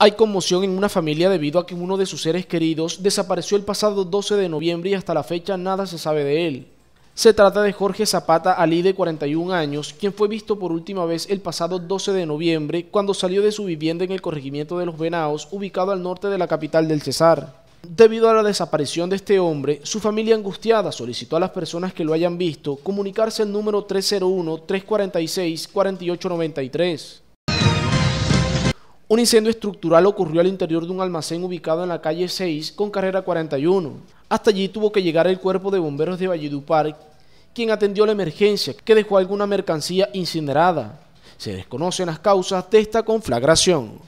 Hay conmoción en una familia debido a que uno de sus seres queridos desapareció el pasado 12 de noviembre y hasta la fecha nada se sabe de él. Se trata de Jorge Zapata Ali de 41 años, quien fue visto por última vez el pasado 12 de noviembre cuando salió de su vivienda en el corregimiento de Los Venaos, ubicado al norte de la capital del Cesar. Debido a la desaparición de este hombre, su familia angustiada solicitó a las personas que lo hayan visto comunicarse al número 301-346-4893. Un incendio estructural ocurrió al interior de un almacén ubicado en la calle 6 con carrera 41. Hasta allí tuvo que llegar el cuerpo de bomberos de Valledupar, quien atendió la emergencia que dejó alguna mercancía incinerada. Se desconocen las causas de esta conflagración.